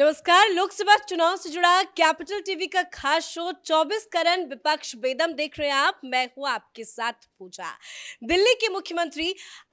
नमस्कार लोकसभा चुनाव से जुड़ा कैपिटल टीवी का खास शो 24 करण विपक्ष बेदम देख रहे हैं आप मैं हूं आपके साथ पूजा दिल्ली के मुख्यमंत्री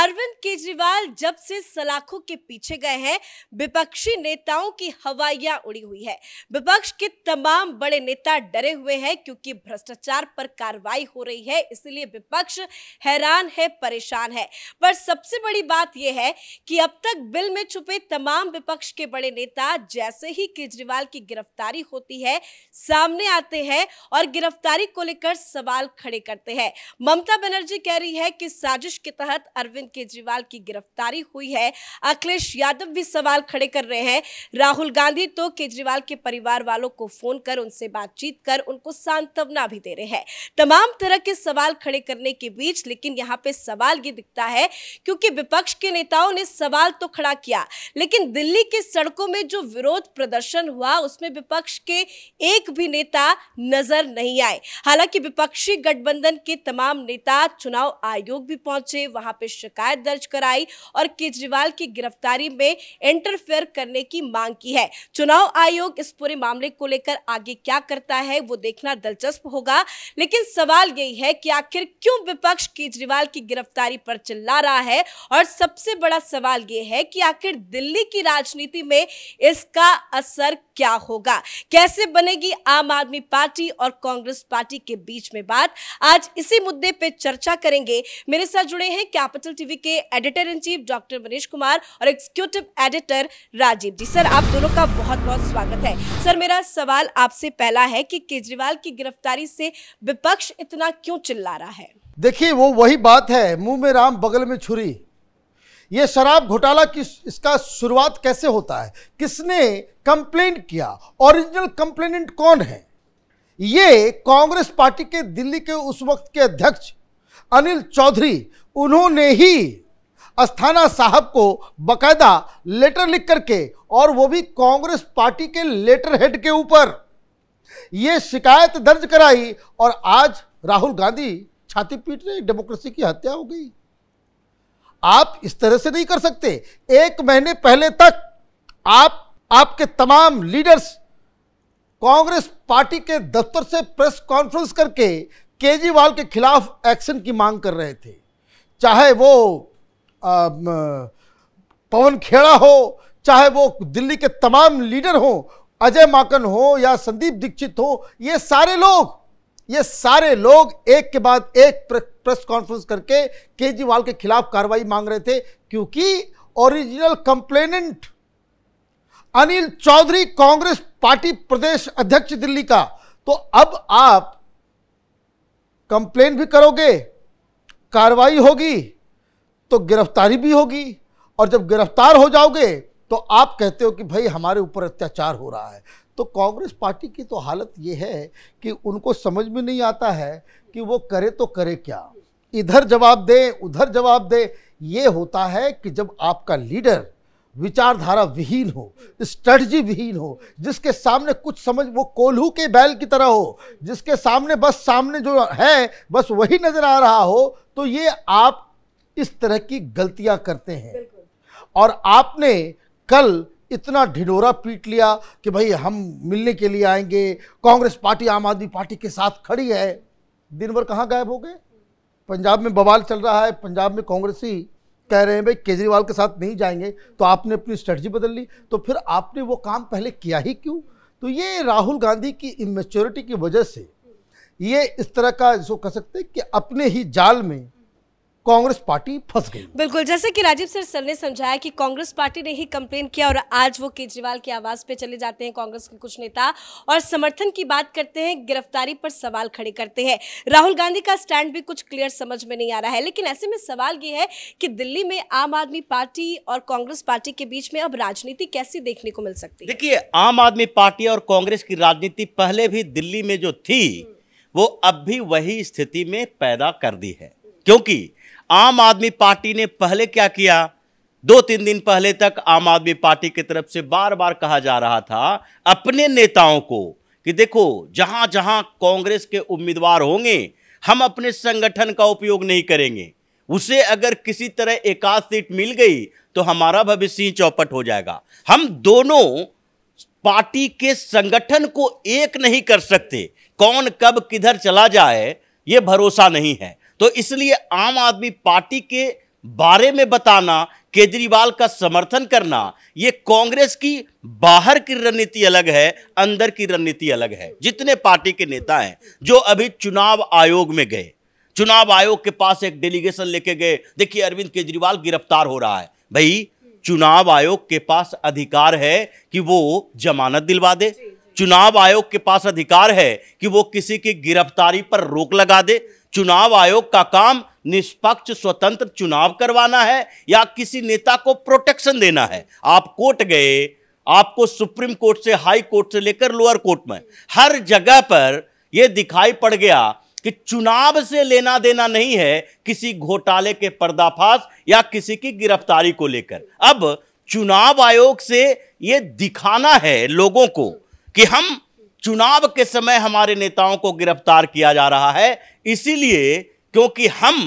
अरविंद केजरीवाल जब से सलाखों के पीछे गए हैं विपक्षी नेताओं की हवाइयां उड़ी हुई है विपक्ष के तमाम बड़े नेता डरे हुए हैं क्योंकि भ्रष्टाचार पर कार्रवाई हो रही है इसलिए विपक्ष हैरान है परेशान है पर सबसे बड़ी बात यह है कि अब तक बिल में छुपे तमाम विपक्ष के बड़े नेता जय जैसे ही केजरीवाल की गिरफ्तारी होती है सामने आते हैं और गिरफ्तारी को लेकर सवाल खड़े करते हैं ममता बनर्जी कह रही है कि साजिश के तहत अरविंद केजरीवाल की गिरफ्तारी हुई है अखिलेश यादव भी सवाल खड़े कर रहे हैं राहुल गांधी तो केजरीवाल के परिवार वालों को फोन कर उनसे बातचीत कर उनको सांत्वना भी दे रहे हैं तमाम तरह के सवाल खड़े करने के बीच लेकिन यहाँ पे सवाल ये दिखता है क्योंकि विपक्ष के नेताओं ने सवाल तो खड़ा किया लेकिन दिल्ली की सड़कों में जो विरोध विरोध प्रदर्शन हुआ उसमें विपक्ष के एक भी नेता नजर नहीं आए हालांकि विपक्षी गठबंधन के तमाम नेता चुनाव आयोग भी पहुंचे वहां पे शिकायत दर्ज कराई और केजरीवाल की गिरफ्तारी में इंटरफेयर करने की मांग की है चुनाव आयोग इस पूरे मामले को लेकर आगे क्या करता है वो देखना दिलचस्प होगा लेकिन सवाल यही है कि आखिर क्यों विपक्ष केजरीवाल की गिरफ्तारी पर चिल्ला रहा है और सबसे बड़ा सवाल यह है कि आखिर दिल्ली की राजनीति में इसका इसका असर क्या होगा कैसे बनेगी आम आदमी पार्टी और कांग्रेस पार्टी के बीच में बात आज इसी मुद्दे पे चर्चा करेंगे मेरे साथ जुड़े हैं कैपिटल टीवी के editor in chief doctor Manish Kumar और executive editor Rajeev ji sir आप दोनों का बहुत बहुत स्वागत है सर मेरा सवाल आपसे पहला है कि केजरीवाल की गिरफ्तारी से विपक्ष इतना क्यों चिल्ला रहा है देखिए वो वही बात है मुंह में राम बगल में छुरी ये शराब घोटाला की इसका शुरुआत कैसे होता है किसने कंप्लेंट किया ओरिजिनल कंप्लेनेंट कौन है ये कांग्रेस पार्टी के दिल्ली के उस वक्त के अध्यक्ष अनिल चौधरी उन्होंने ही अस्थाना साहब को बकायदा लेटर लिख करके और वो भी कांग्रेस पार्टी के लेटर हेड के ऊपर ये शिकायत दर्ज कराई और आज राहुल गांधी छाती पीट रहे डेमोक्रेसी की हत्या हो गई आप इस तरह से नहीं कर सकते एक महीने पहले तक आप आपके तमाम लीडर्स कांग्रेस पार्टी के दफ्तर से प्रेस कॉन्फ्रेंस करके केजरीवाल के खिलाफ एक्शन की मांग कर रहे थे चाहे वो पवन खेड़ा हो चाहे वो दिल्ली के तमाम लीडर हो अजय माकन हो या संदीप दीक्षित हो ये सारे लोग ये सारे लोग एक के बाद एक प्रेस कॉन्फ्रेंस करके केजरीवाल के खिलाफ कार्रवाई मांग रहे थे क्योंकि original complainant Anil Chaudhary Congress party प्रदेश अध्यक्ष दिल्ली का तो अब आप कंप्लेन भी करोगे कार्रवाई होगी तो गिरफ्तारी भी होगी और जब गिरफ्तार हो जाओगे तो आप कहते हो कि भाई हमारे ऊपर अत्याचार हो रहा है तो कांग्रेस पार्टी की तो हालत ये है कि उनको समझ में नहीं आता है कि वो करे तो करे क्या इधर जवाब दें उधर जवाब दें ये होता है कि जब आपका लीडर विचारधारा विहीन हो स्ट्रेटजी विहीन हो जिसके सामने कुछ समझ वो कोल्हू के बैल की तरह हो जिसके सामने बस सामने जो है बस वही नज़र आ रहा हो तो ये आप इस तरह की गलतियां करते हैं और आपने कल इतना ढिढोरा पीट लिया कि भाई हम मिलने के लिए आएंगे कांग्रेस पार्टी आम आदमी पार्टी के साथ खड़ी है दिन भर कहाँ गायब हो गए पंजाब में बवाल चल रहा है पंजाब में कांग्रेसी कह रहे हैं भाई केजरीवाल के साथ नहीं जाएंगे तो आपने अपनी स्ट्रेटजी बदल ली तो फिर आपने वो काम पहले किया ही क्यों तो ये राहुल गांधी की इमेच्योरिटी की वजह से ये इस तरह का जो कह सकते हैं कि अपने ही जाल में कांग्रेस पार्टी फंस गई बिल्कुल जैसे कि राजीव सर सर ने समझाया कि कांग्रेस पार्टी ने ही कंप्लेन किया और आज वो केजरीवाल की आवाज पे चले जाते हैं कांग्रेस के कुछ नेता और समर्थन की बात करते हैं गिरफ्तारी पर सवाल खड़े करते हैं राहुल गांधी का स्टैंड भी कुछ क्लियर समझ में नहीं आ रहा है लेकिन ऐसे में सवाल ये है कि दिल्ली में आम आदमी पार्टी और कांग्रेस पार्टी के बीच में अब राजनीति कैसे देखने को मिल सकती है देखिए आम आदमी पार्टी और कांग्रेस की राजनीति पहले भी दिल्ली में जो थी वो अब भी वही स्थिति में पैदा कर दी है क्योंकि आम आदमी पार्टी ने पहले क्या किया दो तीन दिन पहले तक आम आदमी पार्टी की तरफ से बार बार कहा जा रहा था अपने नेताओं को कि देखो जहां जहां कांग्रेस के उम्मीदवार होंगे हम अपने संगठन का उपयोग नहीं करेंगे उसे अगर किसी तरह एकाध सीट मिल गई तो हमारा भविष्य ही चौपट हो जाएगा हम दोनों पार्टी के संगठन को एक नहीं कर सकते कौन कब किधर चला जाए ये भरोसा नहीं है तो इसलिए आम आदमी पार्टी के बारे में बताना केजरीवाल का समर्थन करना ये कांग्रेस की बाहर की रणनीति अलग है अंदर की रणनीति अलग है जितने पार्टी के नेता हैं जो अभी चुनाव आयोग में गए चुनाव आयोग के पास एक डेलीगेशन लेके गए देखिए अरविंद केजरीवाल गिरफ्तार हो रहा है भाई चुनाव आयोग के पास अधिकार है कि वो जमानत दिलवा दे चुनाव आयोग के पास अधिकार है कि वो किसी की गिरफ्तारी पर रोक लगा दे चुनाव आयोग का काम निष्पक्ष स्वतंत्र चुनाव करवाना है या किसी नेता को प्रोटेक्शन देना है आप कोर्ट गए आपको सुप्रीम कोर्ट से हाई कोर्ट से लेकर लोअर कोर्ट में हर जगह पर यह दिखाई पड़ गया कि चुनाव से लेना देना नहीं है किसी घोटाले के पर्दाफाश या किसी की गिरफ्तारी को लेकर अब चुनाव आयोग से ये दिखाना है लोगों को कि हम चुनाव के समय हमारे नेताओं को गिरफ्तार किया जा रहा है इसीलिए क्योंकि हम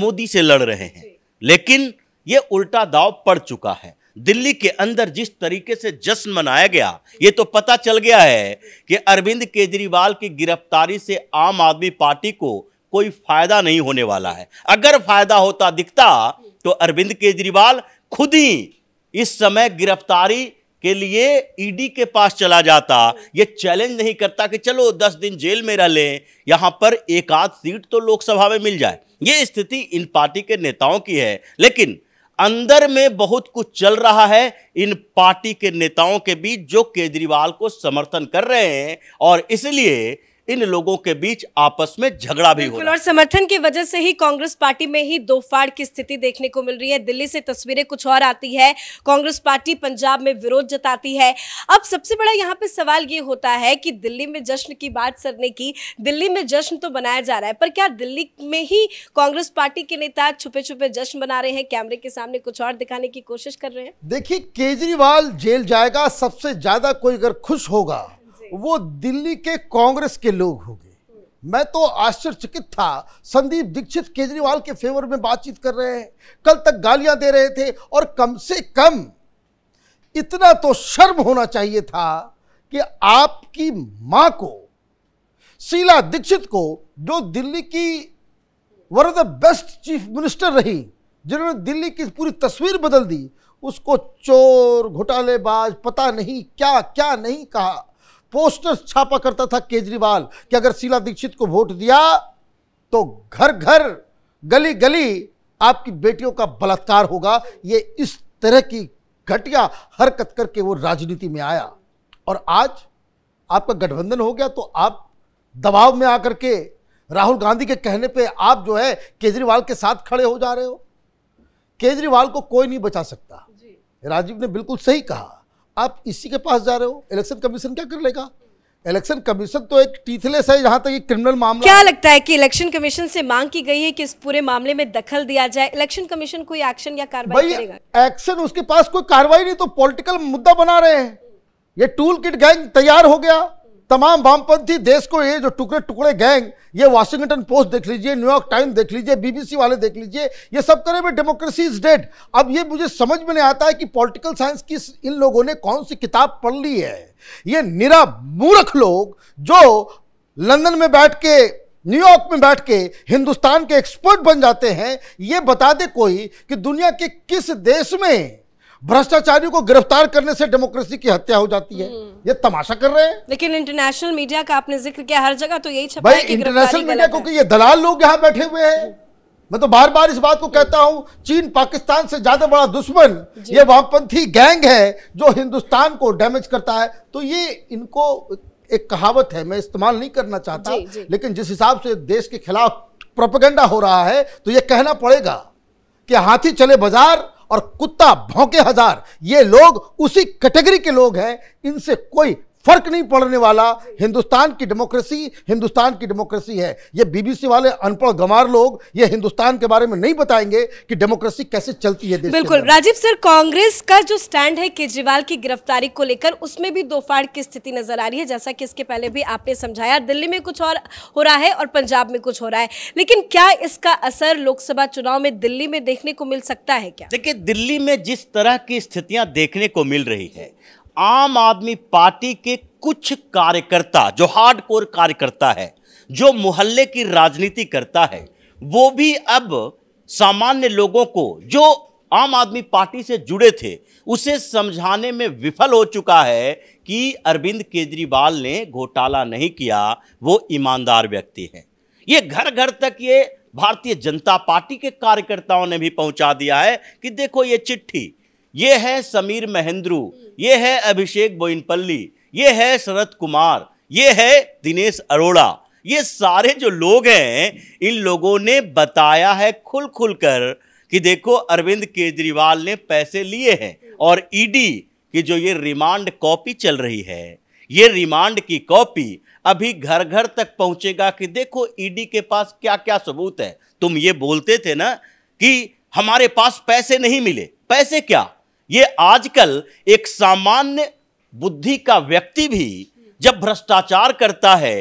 मोदी से लड़ रहे हैं लेकिन ये उल्टा दाव पड़ चुका है दिल्ली के अंदर जिस तरीके से जश्न मनाया गया ये तो पता चल गया है कि अरविंद केजरीवाल की गिरफ्तारी से आम आदमी पार्टी को कोई फायदा नहीं होने वाला है अगर फायदा होता दिखता तो अरविंद केजरीवाल खुद ही इस समय गिरफ्तारी के लिए ईडी e के पास चला जाता ये चैलेंज नहीं करता कि चलो दस दिन जेल में रह लें यहाँ पर एक आध सीट तो लोकसभा में मिल जाए ये स्थिति इन पार्टी के नेताओं की है लेकिन अंदर में बहुत कुछ चल रहा है इन पार्टी के नेताओं के बीच जो केजरीवाल को समर्थन कर रहे हैं और इसलिए इन लोगों के बीच आपस में झगड़ा भी हो रहा और समर्थन की वजह से ही कांग्रेस पार्टी में ही दो फाड़ की स्थिति देखने को मिल रही है दिल्ली से तस्वीरें कुछ और आती है कांग्रेस पार्टी पंजाब में विरोध जताती है अब सबसे बड़ा यहाँ पे सवाल ये होता है कि दिल्ली में जश्न की बात सरने की दिल्ली में जश्न तो बनाया जा रहा है पर क्या दिल्ली में ही कांग्रेस पार्टी के नेता छुपे छुपे जश्न बना रहे हैं कैमरे के सामने कुछ और दिखाने की कोशिश कर रहे हैं देखिए केजरीवाल जेल जाएगा सबसे ज्यादा कोई अगर खुश होगा वो दिल्ली के कांग्रेस के लोग हो गए मैं तो आश्चर्यचकित था संदीप दीक्षित केजरीवाल के फेवर में बातचीत कर रहे हैं कल तक गालियां दे रहे थे और कम से कम इतना तो शर्म होना चाहिए था कि आपकी मां को शीला दीक्षित को जो दिल्ली की one of the best chief minister रही जिन्होंने दिल्ली की पूरी तस्वीर बदल दी उसको चोर घोटालेबाज पता नहीं क्या क्या नहीं कहा पोस्टर्स छापा करता था केजरीवाल कि अगर शीला दीक्षित को वोट दिया तो घर घर गली गली आपकी बेटियों का बलात्कार होगा ये इस तरह की घटिया हरकत करके वो राजनीति में आया और आज आपका गठबंधन हो गया तो आप दबाव में आकर के राहुल गांधी के कहने पे आप जो है केजरीवाल के साथ खड़े हो जा रहे हो केजरीवाल को कोई नहीं बचा सकता राजीव ने बिल्कुल सही कहा आप इसी के पास जा रहे हो इलेक्शन कमीशन क्या कर लेगा इलेक्शन कमीशन तो एक टीथलेस है जहाँ तक ये क्रिमिनल मामला क्या लगता है कि इलेक्शन कमीशन से मांग की गई है कि इस पूरे मामले में दखल दिया जाए इलेक्शन कमीशन कोई एक्शन या कार्रवाई करेगा एक्शन उसके पास कोई कार्रवाई नहीं तो पॉलिटिकल मुद्दा बना रहे हैं ये टूल किट गैंग तैयार हो गया तमाम वामपंथी देश को ये जो टुकड़े टुकड़े गैंग ये वाशिंगटन पोस्ट देख लीजिए न्यूयॉर्क टाइम देख लीजिए बीबीसी वाले देख लीजिए ये सब तरह में डेमोक्रेसी इज डेड अब ये मुझे समझ में नहीं आता है कि पॉलिटिकल साइंस की इन लोगों ने कौन सी किताब पढ़ ली है ये निरा मूर्ख लोग जो लंदन में बैठ के न्यूयॉर्क में बैठ के हिंदुस्तान के एक्सपर्ट बन जाते हैं ये बता दे कोई कि दुनिया के किस देश में भ्रष्टाचारियों को गिरफ्तार करने से डेमोक्रेसी की हत्या हो जाती है हम्म। ये तमाशा कर रहे हैं लेकिन इंटरनेशनल मीडिया का आपने जिक्र किया हर जगह तो यही भाई इंटरनेशनल मीडिया क्योंकि ये दलाल लोग यहाँ बैठे हुए हैं मैं तो बार बार इस बात को कहता हूं चीन पाकिस्तान से ज्यादा बड़ा दुश्मन ये वामपंथी गैंग है जो हिंदुस्तान को डैमेज करता है तो ये इनको एक कहावत है मैं इस्तेमाल नहीं करना चाहता जी, जी। लेकिन जिस हिसाब से देश के खिलाफ प्रोपेगेंडा हो रहा है तो ये कहना पड़ेगा कि हाथी चले बाजार और कुत्ता भौंके हजार ये लोग उसी कैटेगरी के लोग हैं इनसे कोई फर्क नहीं पड़ने वाला हिंदुस्तान की डेमोक्रेसी हिंदुस्तान की डेमोक्रेसी है ये बीबीसी वाले अनपढ़ गमार लोग ये हिंदुस्तान के बारे में नहीं बताएंगे कि डेमोक्रेसी कैसे चलती है बिल्कुल राजीव सर कांग्रेस का जो स्टैंड है केजरीवाल की गिरफ्तारी को लेकर उसमें भी दो फाड़ की स्थिति नजर आ रही है जैसा कि इसके पहले भी आपने समझाया दिल्ली में कुछ और हो रहा है और पंजाब में कुछ हो रहा है लेकिन क्या इसका असर लोकसभा चुनाव में दिल्ली में देखने को मिल सकता है क्या देखिए दिल्ली में जिस तरह की स्थितियां देखने को मिल रही है आम आदमी पार्टी के कुछ कार्यकर्ता जो हार्ड कोर कार्यकर्ता है जो मोहल्ले की राजनीति करता है वो भी अब सामान्य लोगों को जो आम आदमी पार्टी से जुड़े थे उसे समझाने में विफल हो चुका है कि अरविंद केजरीवाल ने घोटाला नहीं किया वो ईमानदार व्यक्ति हैं ये घर घर तक ये भारतीय जनता पार्टी के कार्यकर्ताओं ने भी पहुंचा दिया है कि देखो ये चिट्ठी ये है समीर महेंद्रू ये है अभिषेक बोइनपल्ली ये है शरद कुमार ये है दिनेश अरोड़ा ये सारे जो लोग हैं इन लोगों ने बताया है खुल खुल कर कि देखो अरविंद केजरीवाल ने पैसे लिए हैं और ईडी e की जो ये रिमांड कॉपी चल रही है ये रिमांड की कॉपी अभी घर घर तक पहुंचेगा कि देखो ईडी e के पास क्या क्या सबूत है तुम ये बोलते थे ना कि हमारे पास पैसे नहीं मिले पैसे क्या ये आजकल एक सामान्य बुद्धि का व्यक्ति भी जब भ्रष्टाचार करता है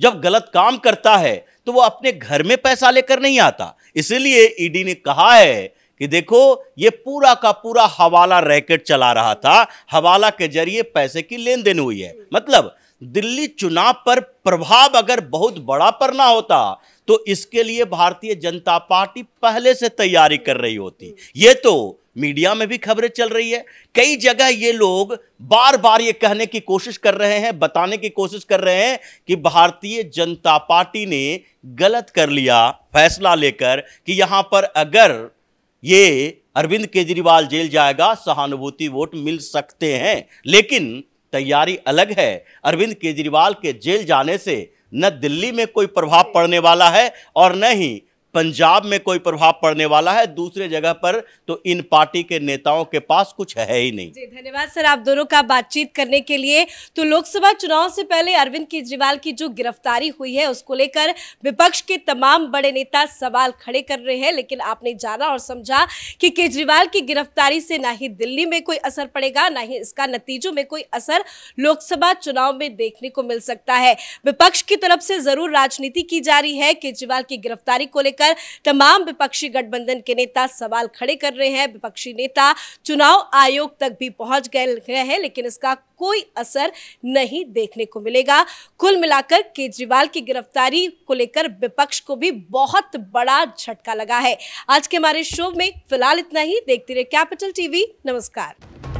जब गलत काम करता है तो वो अपने घर में पैसा लेकर नहीं आता इसलिए ईडी e ने कहा है कि देखो ये पूरा का पूरा हवाला रैकेट चला रहा था हवाला के जरिए पैसे की लेन देन हुई है मतलब दिल्ली चुनाव पर प्रभाव अगर बहुत बड़ा पड़ना होता तो इसके लिए भारतीय जनता पार्टी पहले से तैयारी कर रही होती ये तो मीडिया में भी खबरें चल रही है कई जगह ये लोग बार बार ये कहने की कोशिश कर रहे हैं बताने की कोशिश कर रहे हैं कि भारतीय जनता पार्टी ने गलत कर लिया फैसला लेकर कि यहाँ पर अगर ये अरविंद केजरीवाल जेल जाएगा सहानुभूति वोट मिल सकते हैं लेकिन तैयारी अलग है अरविंद केजरीवाल के जेल जाने से न दिल्ली में कोई प्रभाव पड़ने वाला है और न ही पंजाब में कोई प्रभाव पड़ने वाला है दूसरे जगह पर तो इन पार्टी के नेताओं के पास कुछ है ही नहीं जी धन्यवाद सर आप दोनों का बातचीत करने के लिए तो लोकसभा चुनाव से पहले अरविंद केजरीवाल की जो गिरफ्तारी हुई है उसको लेकर विपक्ष के तमाम बड़े नेता सवाल खड़े कर रहे हैं लेकिन आपने जाना और समझा कि केजरीवाल की गिरफ्तारी से ना ही दिल्ली में कोई असर पड़ेगा ना ही इसका नतीजों में कोई असर लोकसभा चुनाव में देखने को मिल सकता है विपक्ष की तरफ से जरूर राजनीति की जा रही है केजरीवाल की गिरफ्तारी को लेकर लेकर तमाम विपक्षी गठबंधन के नेता सवाल खड़े कर रहे हैं विपक्षी नेता चुनाव आयोग तक भी पहुंच गए हैं लेकिन इसका कोई असर नहीं देखने को मिलेगा कुल मिलाकर केजरीवाल की गिरफ्तारी को लेकर विपक्ष को भी बहुत बड़ा झटका लगा है आज के हमारे शो में फिलहाल इतना ही देखते रहे कैपिटल टीवी नमस्कार